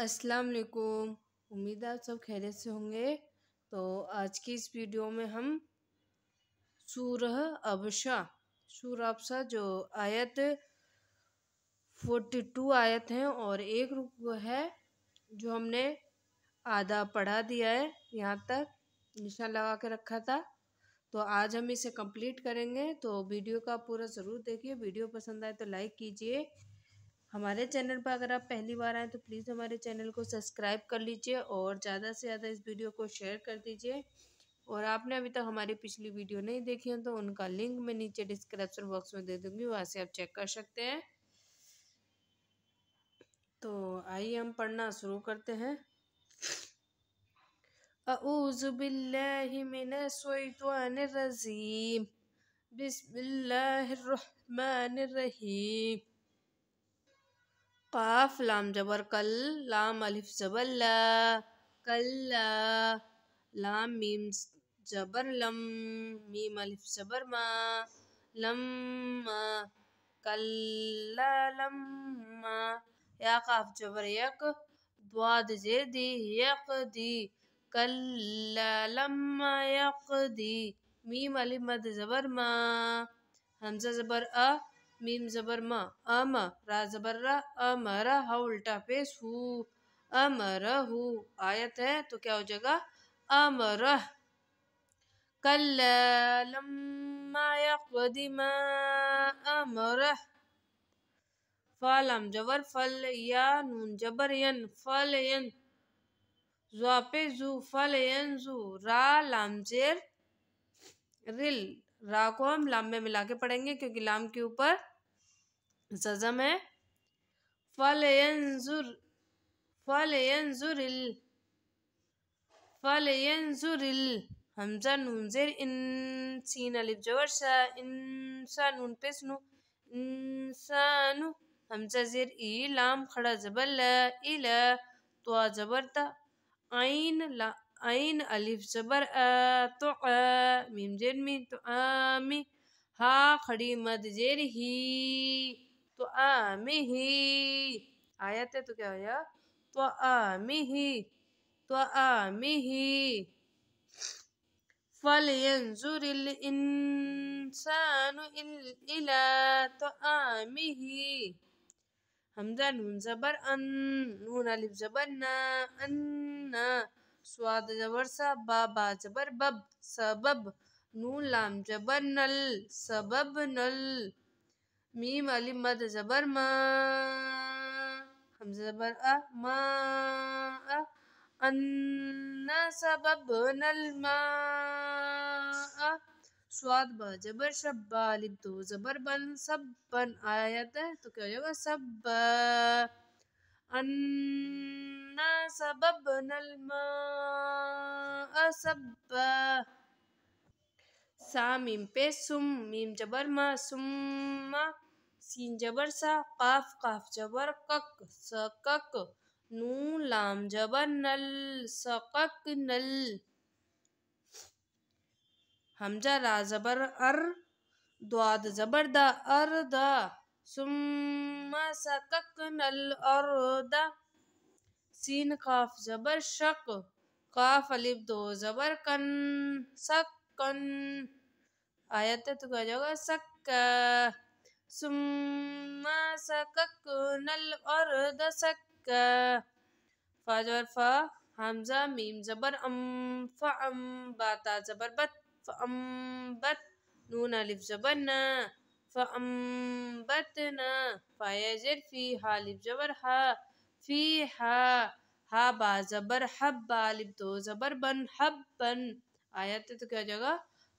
السلام علیکم امید آپ سب خیریت سے ہوں گے تو آج کی اس ویڈیو میں ہم سورہ ابشا سورہ ابشا جو آیت فورٹی ٹو آیت ہیں اور ایک رکو وہ ہے جو ہم نے آدھا پڑھا دیا ہے یہاں تک نشان لگا کے رکھا تھا تو آج ہم اسے کمپلیٹ کریں گے تو ویڈیو کا پورا ضرور دیکھیے ویڈیو پسند آئے تو لائک کیجئے ہمارے چینل پر اگر آپ پہلی بار آئیں تو پلیز ہمارے چینل کو سبسکرائب کر لیجئے اور زیادہ سے زیادہ اس ویڈیو کو شیئر کر دیجئے اور آپ نے ابھی تک ہماری پچھلی ویڈیو نہیں دیکھی ہیں تو ان کا لنک میں نیچے ڈسکرپشن باکس میں دے دوں گی وہاں سے آپ چیک کر سکتے ہیں تو آئیے ہم پڑھنا شروع کرتے ہیں اعوذ باللہ من بسم اللہ الرحمن الرحیم قاف لام جبر كل لام ألف جبر لا لا لام ميم جبر لم ميم ألف جبر ما لم ما لا لم ما يا قاف جبر يك ضاد زيدي يقدي كلا ما يقضي ميم ألف مد زبر ما همزة زبر أ میم زبر ما اما را زبر را اما را ہاو الٹا فیس ہو اما را ہو آیت ہے تو کیا ہو جائے گا اما را کل لما یقود ما اما را فالام جبر فل یا نون جبر ین فل ین زوا پہ زو فل ین زو را لام جیر رل را کو ہم لام میں ملا کے پڑھیں گے کیونکہ لام کے اوپر ززم ہے فلینظر فلینظر ال فلینظر ال حمزہ نون زیر ان سین الف جور سا انسان نون پس نو انسانو حمزہ زیر ای لام کھڑا زبر لا ال تو زبر تا عین لا عین الف زبر ا تو ا میم زیر می تو ا می ہا کھڑی مد زیر ہی تو آمی ہی آیت ہے تو کیا ہویا تو آمی ہی تو آمی ہی فَلْيَنْزُرِ الْإِنسَانُ إِلَىٰ تُعَامِهِ حمدہ نون زبر ان نون علیب زبر نا ان نا سواد زبر سا بابا زبر بب سبب نون لام زبر نل سبب نل میم علی مد زبر ما ہم زبر سبب نل سواد با جبر شب علی دو زبر بن سب بن آیا تو کیا گا سب ان سبب نلما سب سا میم پہ سم میم جبر ما سم ما سین جبر سا قاف قاف جبر کک سکک نون لام جبر نل سقک نل حمزہ را زبر ار دواد زبر دا ار دا سم سکک نل ار دا سین قاف زبر شک قاف علیب دو زبر کن سک کن آیت ہے تو کہا جاؤ گا سکا سما سکا کنل ارد سکا فاج اور فا حمزہ میم زبر ام فا ام باتا زبر بت فا ام بت نون علف زبر نا فا ام بت نا فا یا فی حالف زبر ہا فی ہا ہا با زبر حب با لف دو زبر بن حب بن آیت ہے تو کیا جگہ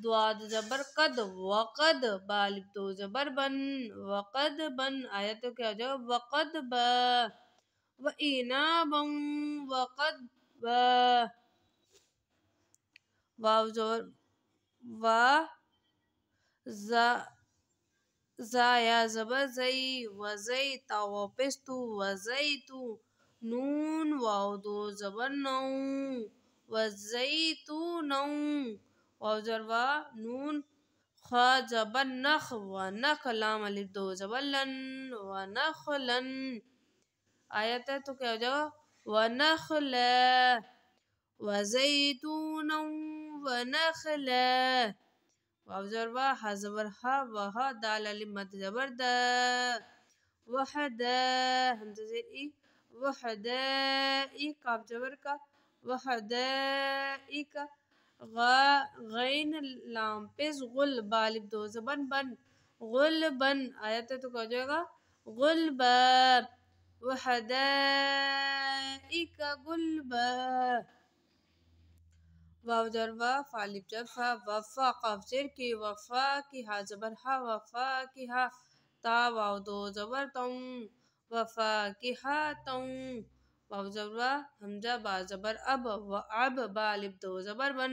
دو زبر قد وقد بالغ تو زبر بن وقد بن آیا تو کیا ہو واو زور بینا بقد با یا زبر زئی وزی تا واپس تو وزئی نون واو دو زبر نو وزئی نو وزر نون خا زبر نخ و نخ لام الف دو زبر لن و نخلن آیت ہے تو کیا ہو جائے و نخل و زیتون و نخل واو زبر ح زبر ح و ح دال الف مد زبر د وحد حمزہ زیر ای وحدائک کا زبر کا وحدائک غین لام لامپس غل بالب دو زبن بن غل بن آیا تھا تو کہا جائے گا غل بر وحدائک غل بر واو جر فالب جر فا وفا قاف جر کی وفا کی ہا زبر ہا وفا کی ہا تا واو دو زبر تم وفا کی ہا تم واو جر و حمزہ با زبر اب و اب بالب دو زبر بن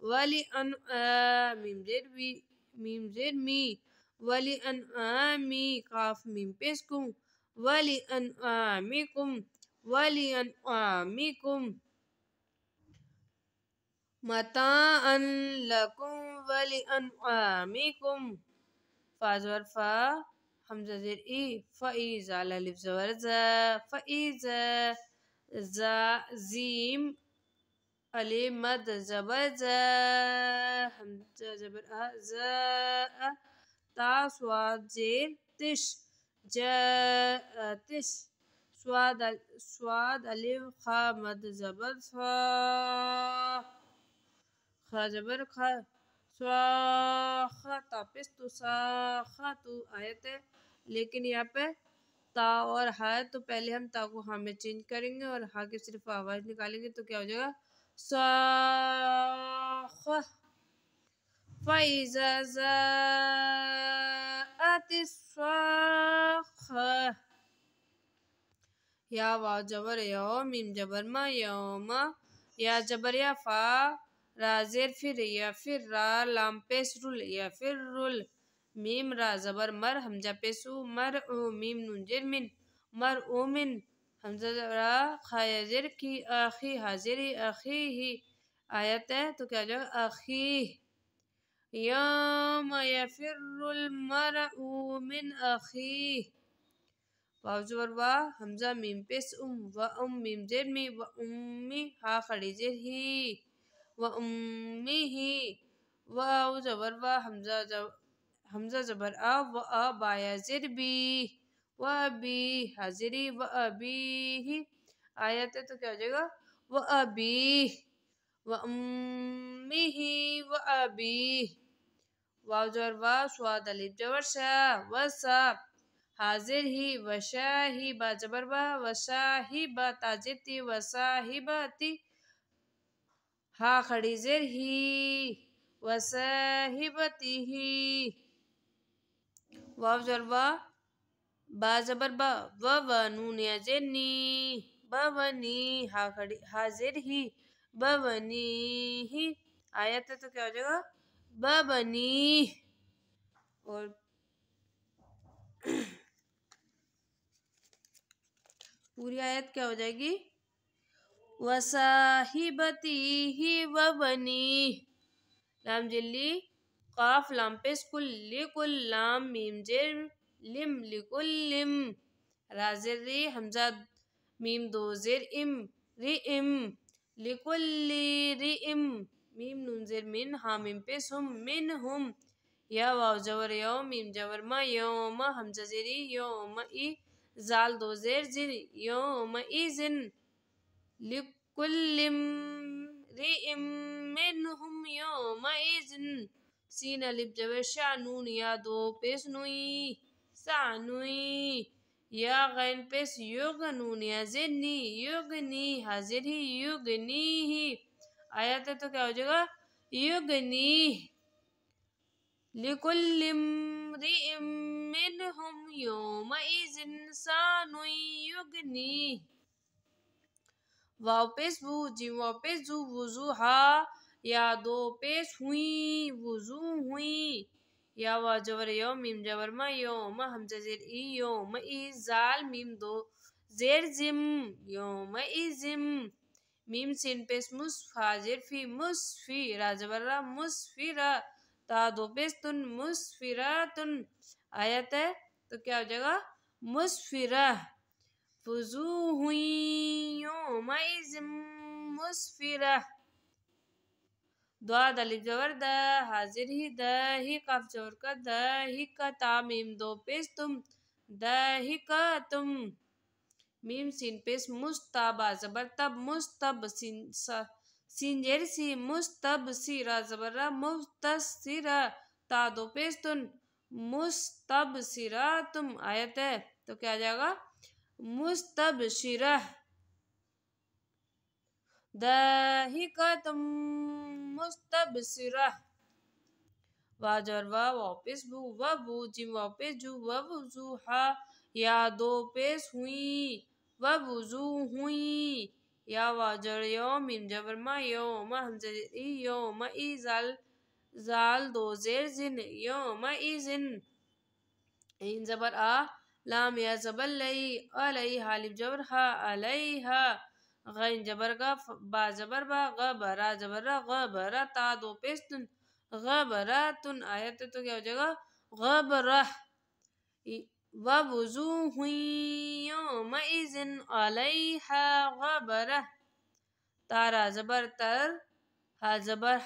ولأن ولأنعام زير بي ميم زير مي ولأن آمي قاف ميم بسكم ولأن آميكم متاعا لكم ولأن آميكم فازور فا حمزة زير إي فإذا لا لفظ ورزا فإذا زا زيم علی مد زبر ز حمزہ زبر ا ز تا سواد زیر تش ج تش سواد سواد علی خا مد زبر خ خا زبر خا سوا خا پس تو سا خا تو آیت ہے لیکن یہاں پہ تا اور ہا تو پہلے ہم تا کو ہاں میں چینج کریں گے اور ہاں کے صرف آواز نکالیں گے تو کیا ہو جائے گا فإذا خی الصاخة یا وا جبر یو میم جبر ما یوم یا جبر یا فا را فر فر یا لام پیس رول یا فر رول میم را زبر مر حمجہ پیسو مر او ایم نجر مین مر این حمزہ خیزر کی آخی حاضر آخی ہی آیت ہے تو کیا جائے آخی یفر المرء من آخی واؤ زبر واہ حمزہ میم پس ام و ام میم زیر می و امی ہا خڑی زر ہی و ام می وبر واہ حمزہ ذو حمزہ زبر آ و آ بایا جر بی وبی حاضری و ابی ہی آیت ہے تو کیا ہو جائے گا و ابی و امی ہی و ابی واؤ جو وا سواد علی جبر شاہ و سا حاضر ہی و شاہی با جبر با و شاہی با تاجیتی و شاہی با تی ہا خڑی زر ہی و شاہی با تی ہی واؤ جو روا با زبر با و و نون زیر نی بنی حاضر ہی بنی ہی آیا تھا تو کیا ہو جائے گا بنی اور پوری آیت کیا ہو جائے گی وَسَاحِبَتِ ہی وَوَنِ بنی لام جلی قاف لام پس کل کل لام میم جرم لم لکل لم رازر ری حمزہ میم دو زر ام ری ام لکل لی ری ام میم نون زر من حامیم پس سم من ہم یا واو جور یو میم جور ما یو ما حمزہ زری یو ما ای زال دو زر زر یو ما ای زن لکل لم ری ام من ہم یو ما ای زن سین علیب جور شا نون یا دو پیس نوئی يستعنی یا غین پس یغنون ازنی یغنی حاضر ہی یغنی ہی آیا تھا تو کیا ہو جائے گا یغنی لکل امرئ منہم یوم ایز انسانوی یغنی واپس بو جی واپس جو وضو ہا یا دو پیس ہوئی وزو ہوئی یا وا جور یو میم جور ما یو ما حمزہ زیر ای یو ما ای زال میم دو زیر زم یو ما ای زم میم سین پیس مصفہ زیر فی مصفی را جور را مصفی را تا دو پیس تن مصفی را تن آیت ہے تو کیا ہو جگہ مصفی را فضو ہوئی یو ما ای زم مصفی را دعا دلی جور دا حاضر ہی دا ہی قف جور کا دا ہی کا تامیم دو پیس تم دا ہی کا تم میم سین پیس مستابا زبر تب مستب سین سا سین جیر سی مستب سی را زبر را مستس سی را تا دو پیس تن مستب سی را تم آیت ہے تو کیا جائے گا مستب شیرہ دہی کا تم مستبصرہ واجر و واپس بو و بو جم واپس جو و وزوحا یا دو پیس ہوئیں و وزو ہوئیں یا واجر یوم من جبر ما یوم حمزی یوم ای زال زال دو زیر زن یوم ای زن این زبر آ لام یا زبر لئی علی حالب جبر ہا علی ہا غین جبر گ با جبر با غب را جبر تا را دو پیستن تن تن آیت تو کیا ہو جائے گا و یوم وئی ہا غبرہ تارا زبر تر ہا زبر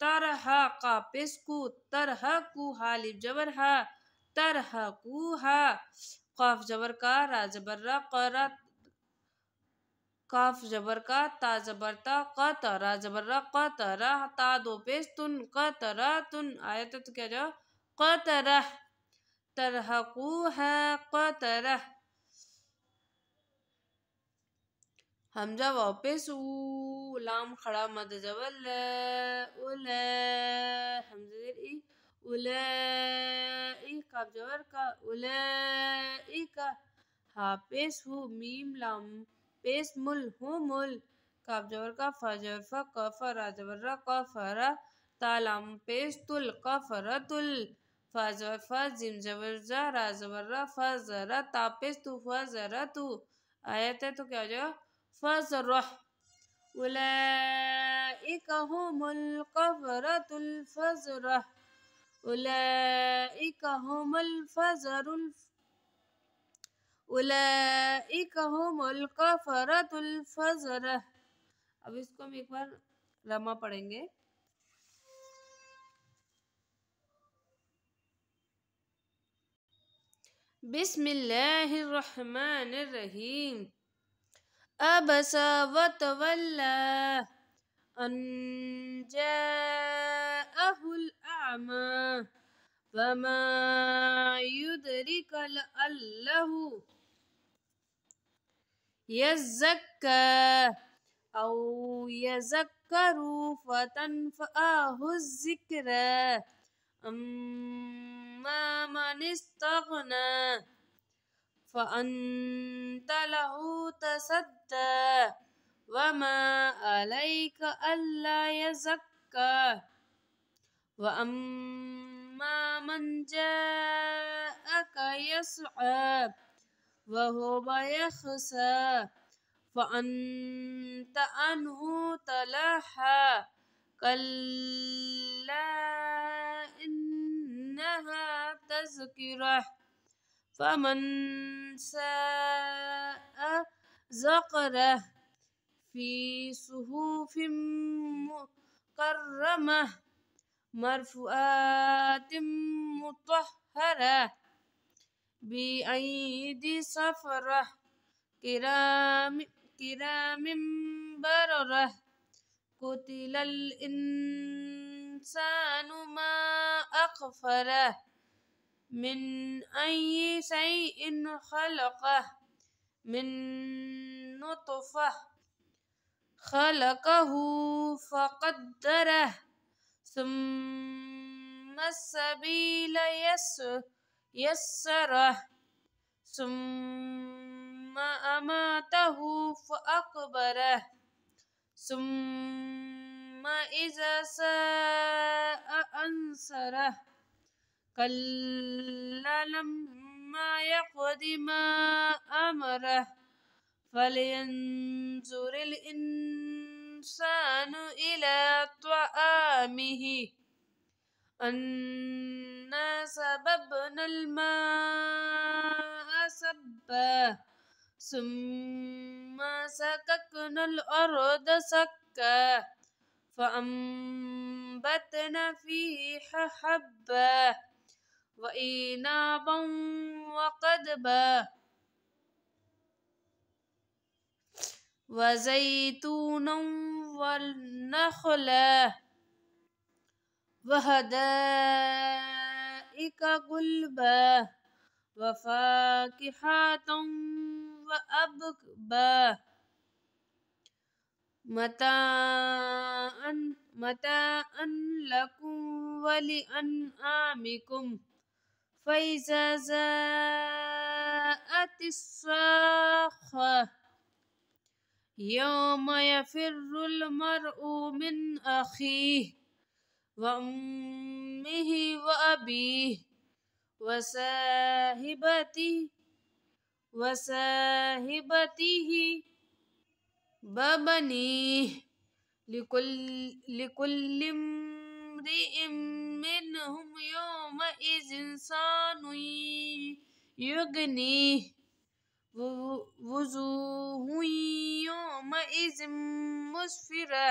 تارا ہا کا پس کو تر جبر ہا تر ہا کو ہا قاف زبر کا را زبر قرات کاف جبر کا تا زبر تا قط را زبر را قط را تا دو پیش تن قط را تن آیت تو کیا جاؤ قط را ترحقو ہے قط را حمزہ واپس او لام خڑا مد جبر لے اولے حمزہ دیر ای اولے ای کاف جبر کا اولے ای کا حاپس ہو میم لام پیس مل ہوں مل کاف جبر کا فجر فا کفر جبر را کفر تالام پیس تل کفر تل فا جبر فا جم جبر جا را جبر را فا زر تا پیس تو فا زر تو آیت ہے تو کیا جو فا زر رح اولئیک ہم القفر تل فا زر رح اولئیک ہم الفزر الفزر اولئك هم الكفرة الفجر اب اس کو رما پڑھیں بسم الله الرحمن الرحيم أبس وتولى أن جاءه الأعمى وما يدرك لعله يزكى أو يذكر فتنفعه الذكرى أما من استغنى فأنت له تصدى وما عليك ألا يزكى وأما من جاءك يسعى وهو بيخسى فأنت عنه تلهى كلا إنها تذكرة فمن ساء ذكره في صحف مكرمة مرفوعات مطهرة بأيدي صفرة كرام كرام بررة قتل الإنسان ما أقفره من أي شيء خلقه من نطفة خلقه فقدره ثم السبيل يسره يسره ثم أماته فأقبره ثم إذا ساء أنصره كلا لما يقض ما أمره فلينظر الإنسان إلى طعامه أنا سببنا الماء سبا ثم سككنا الأرض سكا فأنبتنا فيها حبا وإنابا وقدبا وزيتونا والنخلا وحدائق قلبا وفاكحات وأبكبا متاعا متاعا لكم ولأنعامكم فإذا جاءت الصاخة يوم يفر المرء من أخيه وأمه وأبيه وصاحبته وصاحبته وبنيه لكل لكل امرئ منهم يومئذ إنسان يغنيه وجوه يومئذ مسفره